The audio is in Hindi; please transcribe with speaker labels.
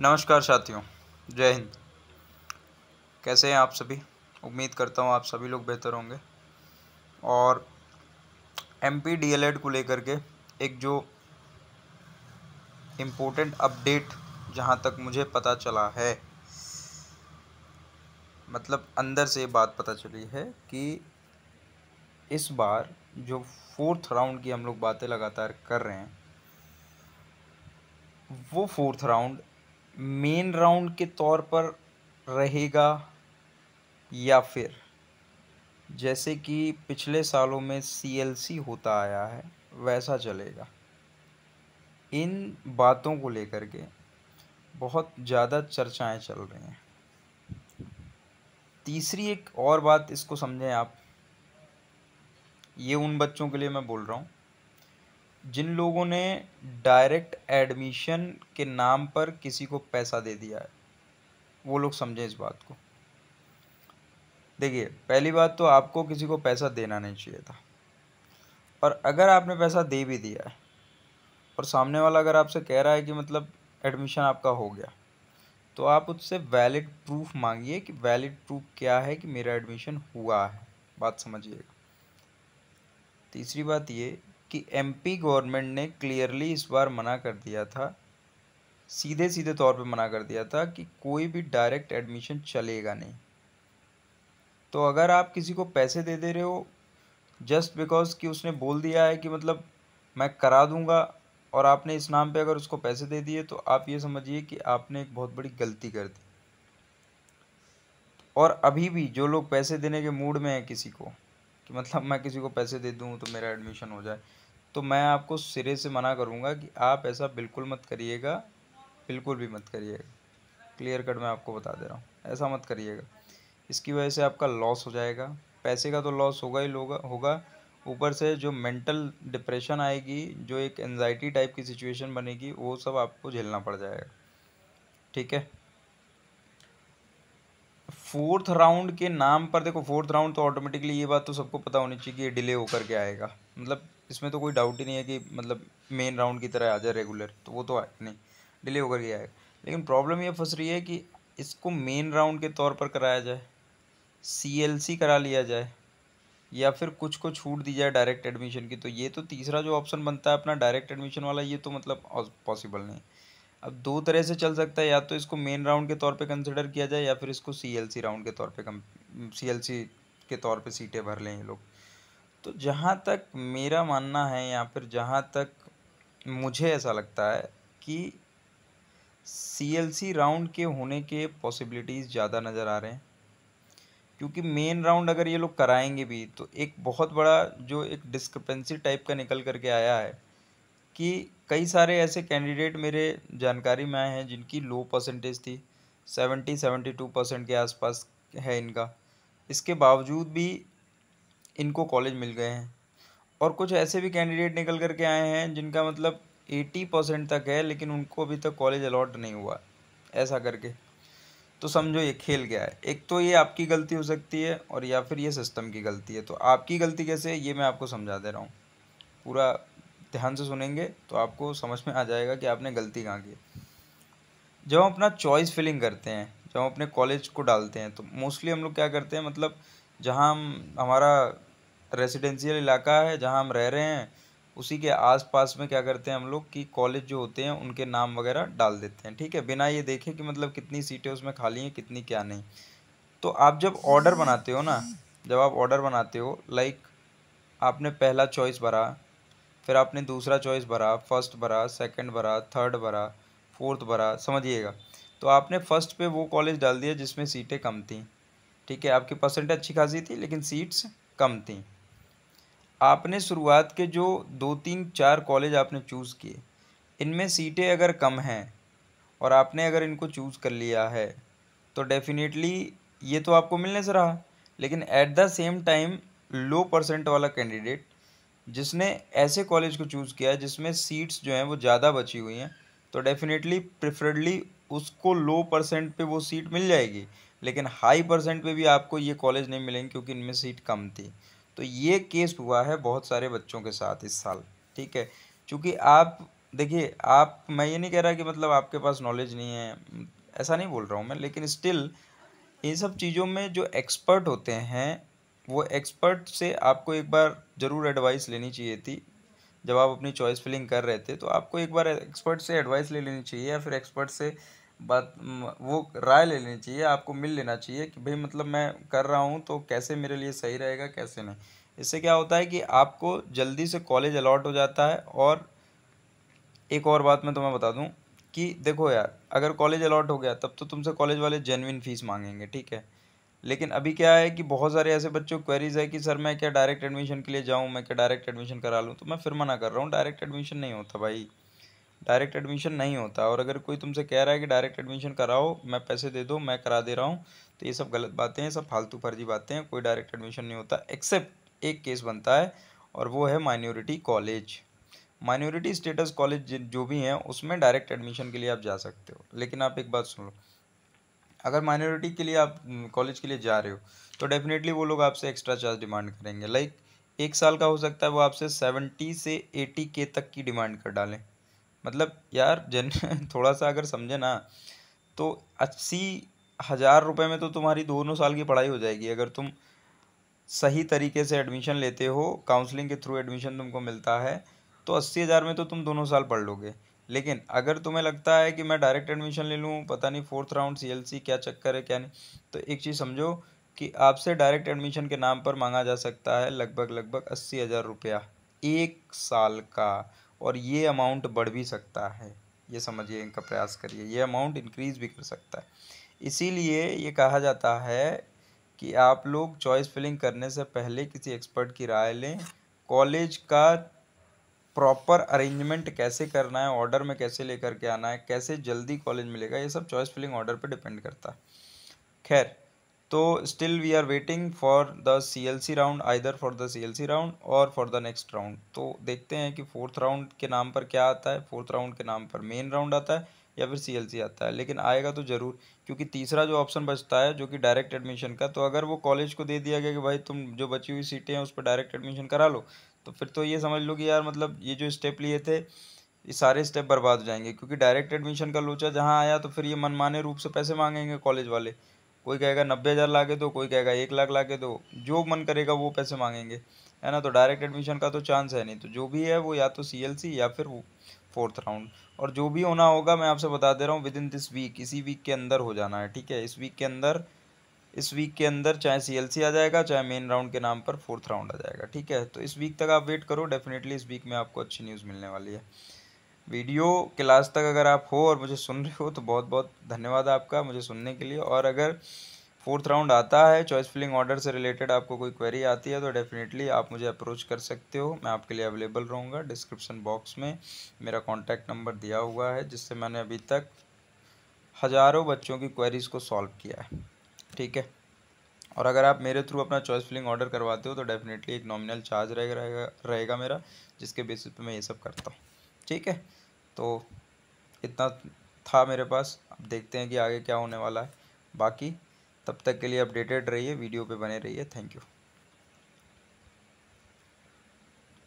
Speaker 1: नमस्कार साथियों जय हिंद कैसे हैं आप सभी उम्मीद करता हूँ आप सभी लोग बेहतर होंगे और M P D El Ed को लेकर के एक जो इम्पोर्टेंट अपडेट जहाँ तक मुझे पता चला है मतलब अंदर से ये बात पता चली है कि इस बार जो फोर्थ राउंड की हम लोग बातें लगातार कर रहे हैं वो फोर्थ राउंड मेन राउंड के तौर पर रहेगा या फिर जैसे कि पिछले सालों में सी होता आया है वैसा चलेगा इन बातों को लेकर के बहुत ज़्यादा चर्चाएं चल रही हैं तीसरी एक और बात इसको समझें आप ये उन बच्चों के लिए मैं बोल रहा हूँ जिन लोगों ने डायरेक्ट एडमिशन के नाम पर किसी को पैसा दे दिया है वो लोग समझें इस बात को देखिए पहली बात तो आपको किसी को पैसा देना नहीं चाहिए था और अगर आपने पैसा दे भी दिया है और सामने वाला अगर आपसे कह रहा है कि मतलब एडमिशन आपका हो गया तो आप उससे वैलिड प्रूफ मांगिए कि वैलिड प्रूफ क्या है कि मेरा एडमिशन हुआ है बात समझिएगा तीसरी बात ये कि एमपी गवर्नमेंट ने क्लियरली इस बार मना कर दिया था सीधे सीधे तौर पे मना कर दिया था कि कोई भी डायरेक्ट एडमिशन चलेगा नहीं तो अगर आप किसी को पैसे दे दे रहे हो जस्ट बिकॉज कि उसने बोल दिया है कि मतलब मैं करा दूंगा और आपने इस नाम पे अगर उसको पैसे दे दिए तो आप ये समझिए कि आपने एक बहुत बड़ी गलती कर दी और अभी भी जो लोग पैसे देने के मूड में हैं किसी को कि मतलब मैं किसी को पैसे दे दूँ तो मेरा एडमिशन हो जाए तो मैं आपको सिरे से मना करूँगा कि आप ऐसा बिल्कुल मत करिएगा बिल्कुल भी मत करिएगा क्लियर कट मैं आपको बता दे रहा हूँ ऐसा मत करिएगा इसकी वजह से आपका लॉस हो जाएगा पैसे का तो लॉस होगा ही होगा होगा ऊपर से जो मेंटल डिप्रेशन आएगी जो एक एनजाइटी टाइप की सिचुएशन बनेगी वो सब आपको झेलना पड़ जाएगा ठीक है फोर्थ राउंड के नाम पर देखो फोर्थ राउंड तो ऑटोमेटिकली ये बात तो सबको पता होनी चाहिए कि ये डिले होकर के आएगा मतलब इसमें तो कोई डाउट ही नहीं है कि मतलब मेन राउंड की तरह आ जाए रेगुलर तो वो तो नहीं डिले होकर ही आएगा लेकिन प्रॉब्लम ये फंस रही है कि इसको मेन राउंड के तौर पर कराया जाए सी करा लिया जाए या फिर कुछ को छूट दी जाए डायरेक्ट एडमिशन की तो ये तो तीसरा जो ऑप्शन बनता है अपना डायरेक्ट एडमिशन वाला ये तो मतलब पॉसिबल नहीं अब दो तरह से चल सकता है या तो इसको मेन राउंड के तौर पे कंसिडर किया जाए या फिर इसको सी राउंड के तौर पे कम सी के तौर पे सीटें भर लें ये लोग तो जहाँ तक मेरा मानना है या फिर जहाँ तक मुझे ऐसा लगता है कि सी राउंड के होने के पॉसिबिलिटीज़ ज़्यादा नज़र आ रहे हैं क्योंकि मेन राउंड अगर ये लोग कराएंगे भी तो एक बहुत बड़ा जो एक डिस्क्रिपेंसी टाइप का निकल करके आया है कि कई सारे ऐसे कैंडिडेट मेरे जानकारी में आए हैं जिनकी लो परसेंटेज थी सेवेंटी सेवेंटी टू परसेंट के आसपास है इनका इसके बावजूद भी इनको कॉलेज मिल गए हैं और कुछ ऐसे भी कैंडिडेट निकल कर के आए हैं जिनका मतलब एटी परसेंट तक है लेकिन उनको अभी तक कॉलेज अलाट नहीं हुआ ऐसा करके तो समझो ये खेल गया है एक तो ये आपकी गलती हो सकती है और या फिर ये सिस्टम की गलती है तो आपकी गलती कैसे है ये मैं आपको समझा दे रहा हूँ पूरा ध्यान से सुनेंगे तो आपको समझ में आ जाएगा कि आपने गलती कहाँ की जब हम अपना चॉइस फिलिंग करते हैं जब हम अपने कॉलेज को डालते हैं तो मोस्टली हम लोग क्या करते हैं मतलब जहाँ हम हमारा रेजिडेंशियल इलाका है जहाँ हम रह रहे हैं उसी के आसपास में क्या करते हैं हम लोग कि कॉलेज जो होते हैं उनके नाम वगैरह डाल देते हैं ठीक है बिना ये देखे कि मतलब कितनी सीटें उसमें खाली हैं कितनी क्या नहीं तो आप जब ऑर्डर बनाते हो ना जब आप ऑर्डर बनाते हो लाइक आपने पहला चॉइस भरा फिर आपने दूसरा चॉइस भरा फर्स्ट भरा सेकंड भरा थर्ड भरा फोर्थ भरा समझिएगा तो आपने फर्स्ट पे वो कॉलेज डाल दिया जिसमें सीटें कम थी ठीक है आपकी परसेंटेज अच्छी खासी थी लेकिन सीट्स कम थी आपने शुरुआत के जो दो तीन चार कॉलेज आपने चूज़ किए इनमें सीटें अगर कम हैं और आपने अगर इनको चूज़ कर लिया है तो डेफिनेटली ये तो आपको मिलने से रहा लेकिन at the same time low percent वाला कैंडिडेट जिसने ऐसे कॉलेज को चूज़ किया जिसमें सीट्स जो हैं वो ज़्यादा बची हुई हैं तो डेफिनेटली प्रिफरेडली उसको लो परसेंट पे वो सीट मिल जाएगी लेकिन हाई परसेंट पे भी आपको ये कॉलेज नहीं मिलेंगे क्योंकि इनमें सीट कम थी तो ये केस हुआ है बहुत सारे बच्चों के साथ इस साल ठीक है चूँकि आप देखिए आप मैं ये नहीं कह रहा कि मतलब आपके पास नॉलेज नहीं है ऐसा नहीं बोल रहा हूँ मैं लेकिन स्टिल इन सब चीज़ों में जो एक्सपर्ट होते हैं वो एक्सपर्ट से आपको एक बार ज़रूर एडवाइस लेनी चाहिए थी जब आप अपनी चॉइस फिलिंग कर रहे थे तो आपको एक बार एक्सपर्ट से एडवाइस ले लेनी चाहिए या फिर एक्सपर्ट से बात वो राय ले लेनी चाहिए आपको मिल लेना चाहिए कि भाई मतलब मैं कर रहा हूँ तो कैसे मेरे लिए सही रहेगा कैसे नहीं इससे क्या होता है कि आपको जल्दी से कॉलेज अलॉट हो जाता है और एक और बात मैं तुम्हें बता दूँ कि देखो यार अगर कॉलेज अलॉट हो गया तब तो तुमसे कॉलेज वाले जेनविन फ़ीस मांगेंगे ठीक है लेकिन अभी क्या है कि बहुत सारे ऐसे बच्चों क्वेरीज है कि सर मैं क्या डायरेक्ट एडमिशन के लिए जाऊँ मैं क्या डायरेक्ट एडमिशन करा लूँ तो मैं फिर मना कर रहा हूँ डायरेक्ट एडमिशन नहीं होता भाई डायरेक्ट एडमिशन नहीं होता और अगर कोई तुमसे कह रहा है कि डायरेक्ट एडमिशन कराओ मैं पैसे दे दो मैं करा दे रहा हूँ तो ये सब गलत बातें हैं सब फालतू फर्जी बातें हैं कोई डायरेक्ट एडमिशन नहीं होता एक्सेप्ट एक केस बनता है और वो है minority college minority status college जो भी हैं उसमें डायरेक्ट एडमिशन के लिए आप जा सकते हो लेकिन आप एक बात सुन लो अगर माइनॉरिटी के लिए आप कॉलेज के लिए जा रहे हो तो डेफिनेटली वो लोग आपसे एक्स्ट्रा चार्ज डिमांड करेंगे लाइक एक साल का हो सकता है वो आपसे सेवेंटी से एटी के तक की डिमांड कर डालें मतलब यार जन थोड़ा सा अगर समझे ना तो अस्सी हज़ार रुपये में तो तुम्हारी दोनों साल की पढ़ाई हो जाएगी अगर तुम सही तरीके से एडमिशन लेते हो काउंसलिंग के थ्रू एडमिशन तुमको मिलता है तो अस्सी हज़ार में तो तुम दोनों साल पढ़ लोगे लेकिन अगर तुम्हें लगता है कि मैं डायरेक्ट एडमिशन ले लूँ पता नहीं फोर्थ राउंड सी क्या चक्कर है क्या नहीं तो एक चीज़ समझो कि आपसे डायरेक्ट एडमिशन के नाम पर मांगा जा सकता है लगभग लगभग अस्सी हज़ार रुपया एक साल का और ये अमाउंट बढ़ भी सकता है ये समझिए इनका प्रयास करिए ये अमाउंट इंक्रीज़ भी कर सकता है इसीलिए ये कहा जाता है कि आप लोग चॉइस फिलिंग करने से पहले किसी एक्सपर्ट की राय लें कॉलेज का प्रॉपर अरेंजमेंट कैसे करना है ऑर्डर में कैसे लेकर के आना है कैसे जल्दी कॉलेज मिलेगा ये सब चॉइस फिलिंग ऑर्डर पे डिपेंड करता है खैर तो still we are waiting for the C L C round either for the C L C round और फॉर द नेक्स्ट राउंड तो देखते हैं कि फोर्थ राउंड के नाम पर क्या आता है फोर्थ राउंड के नाम पर मेन राउंड आता है या फिर सी एल सी आता है लेकिन आएगा तो ज़रूर क्योंकि तीसरा जो ऑप्शन बचता है जो कि डायरेक्ट एडमिशन का तो अगर वो कॉलेज को दे दिया गया कि भाई तुम जो बची हुई सीटें हैं उस पर डायरेक्ट एडमिशन करा लो तो फिर तो ये समझ लो कि यार मतलब ये जो स्टेप लिए थे ये सारे स्टेप बर्बाद हो जाएंगे क्योंकि डायरेक्ट एडमिशन का लोचा जहाँ आया तो फिर ये मनमाने रूप से पैसे मांगेंगे कॉलेज वाले कोई कहेगा नब्बे हज़ार ला दो कोई कहेगा एक लाख ला के दो जो मन करेगा वो पैसे मांगेंगे है ना तो डायरेक्ट एडमिशन का तो चांस है नहीं तो जो भी है वो या तो सी या फिर फोर्थ राउंड और जो भी होना होगा मैं आपसे बता दे रहा हूँ विद इन दिस वीक इसी वीक के अंदर हो जाना है ठीक है इस वीक के अंदर इस वीक के अंदर चाहे सी आ जाएगा चाहे मेन राउंड के नाम पर फोर्थ राउंड आ जाएगा ठीक है तो इस वीक तक आप वेट करो डेफिनेटली इस वीक में आपको अच्छी न्यूज़ मिलने वाली है वीडियो क्लास तक अगर आप हो और मुझे सुन रहे हो तो बहुत बहुत धन्यवाद आपका मुझे सुनने के लिए और अगर फोर्थ राउंड आता है चॉइस फिलिंग ऑर्डर से रिलेटेड आपको कोई क्वेरी आती है तो डेफिनेटली आप मुझे अप्रोच कर सकते हो मैं आपके लिए अवेलेबल रहूँगा डिस्क्रिप्शन बॉक्स में मेरा कॉन्टैक्ट नंबर दिया हुआ है जिससे मैंने अभी तक हज़ारों बच्चों की क्वेरीज़ को सॉल्व किया है ठीक है और अगर आप मेरे थ्रू अपना चॉइस फिलिंग ऑर्डर करवाते हो तो डेफिनेटली एक नॉमिनल चार्ज रहेगा रहेगा मेरा जिसके बेसिस पे मैं ये सब करता हूँ ठीक है तो इतना था मेरे पास अब देखते हैं कि आगे क्या होने वाला है बाकी तब तक के लिए अपडेटेड रहिए वीडियो पे बने रहिए थैंक यू